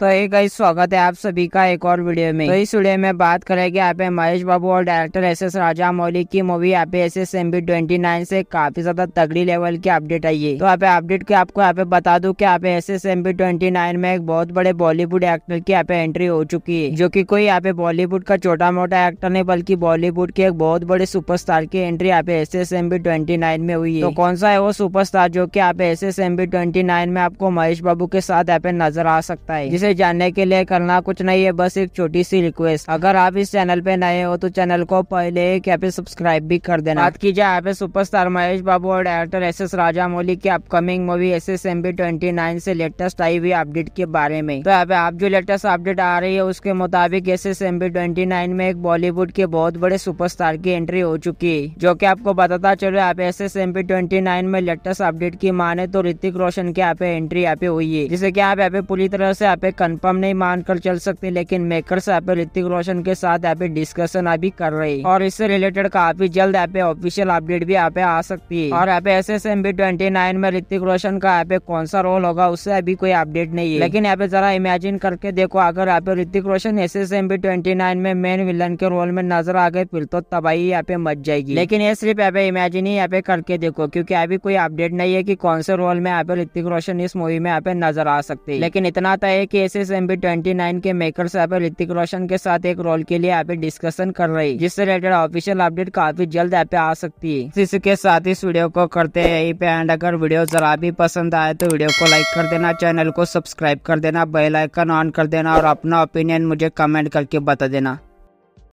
तो एक गाइस स्वागत है आप सभी का एक और वीडियो में तो इस वीडियो में बात करेंगे यहाँ पे महेश बाबू और director S S Rajamouli की मूवी यहाँ पे S S M B twenty nine से काफी ज्यादा तगड़ी लेवल की अपडेट आई है तो यहाँ पे अपडेट के आपको यहाँ पे बता दूं कि यहाँ पे S S M B twenty nine में एक बहुत बड़े बॉलीवुड एक्टर की यहाँ पे एंट्री हो चुकी है जो की कोई यहाँ पे बॉलीवुड का छोटा मोटा एक्टर नहीं बल्कि बॉलीवुड के एक बहुत बड़े सुपरस्टार की एंट्री यहाँ पे S S M B twenty nine में हुई है तो कौन सा है वो सुपरस्टार जो की यहाँ पे S S M B twenty nine में आपको महेश बाबू के साथ यहाँ पे नजर आ सकता है जिसे से जानने के लिए करना कुछ नहीं है बस एक छोटी सी रिक्वेस्ट अगर आप इस चैनल पे नए हो तो चैनल को पहले यहाँ पे सब्सक्राइब भी कर देना बात की जाए यहाँ पे सुपरस्टार महेश बाबू और director S S Rajamouli की upcoming movie S S M B twenty nine से लेटेस्ट आई हुई अपडेट के बारे में तो यहाँ पे आप जो लेटेस्ट अपडेट आ रही है उसके मुताबिक S S M B twenty nine में एक बॉलीवुड के बहुत बड़े सुपरस्टार की एंट्री हो चुकी है जो की आपको बताता चलो यहाँ पे S S M B twenty nine में लेटेस्ट अपडेट की माने तो ऋतिक रोशन की यहाँ पे एंट्री यहाँ पे हुई है जिसे की आप यहाँ पे पूरी तरह से यहाँ पे कंफर्म नहीं मानकर चल सकती लेकिन मेकर्स यहाँ पे ऋतिक रोशन के साथ यहाँ पे डिस्कशन अभी कर रही और इससे रिलेटेड काफी जल्द यहाँ पे ऑफिशियल अपडेट भी यहाँ पे आ सकती है और यहाँ पे S S M B twenty nine में ऋतिक रोशन का यहाँ पे कौन सा रोल होगा उससे अभी कोई अपडेट नहीं है लेकिन यहाँ पे जरा इमेजिन करके देखो अगर यहाँ पे Hrithik Roshan S S M B twenty nine में मेन विलन के रोल में नजर आ गए फिर तो तबाही यहाँ पे मच जाएगी लेकिन ये सिर्फ यहाँ पे इमेजिन ही यहाँ पे करके देखो क्योंकि अभी कोई अपडेट नहीं है की कौन से रोल में यहाँ पे ऋतिक रोशन इस मूवी में यहाँ पे नजर आ सकते लेकिन इतना तो है की S M B twenty nine के मेकर यहाँ पे ऋतिक रोशन के साथ एक रोल के लिए यहाँ पे डिस्कशन कर रही है जिससे रिलेटेड ऑफिशियल अपडेट काफी जल्द यहाँ पे आ सकती है तो इसके साथ इस वीडियो को करते हैं पे एंड अगर वीडियो जरा भी पसंद आए तो वीडियो को लाइक कर देना चैनल को सब्सक्राइब कर देना बेल आइकन ऑन कर देना और अपना ओपिनियन मुझे कमेंट करके बता देना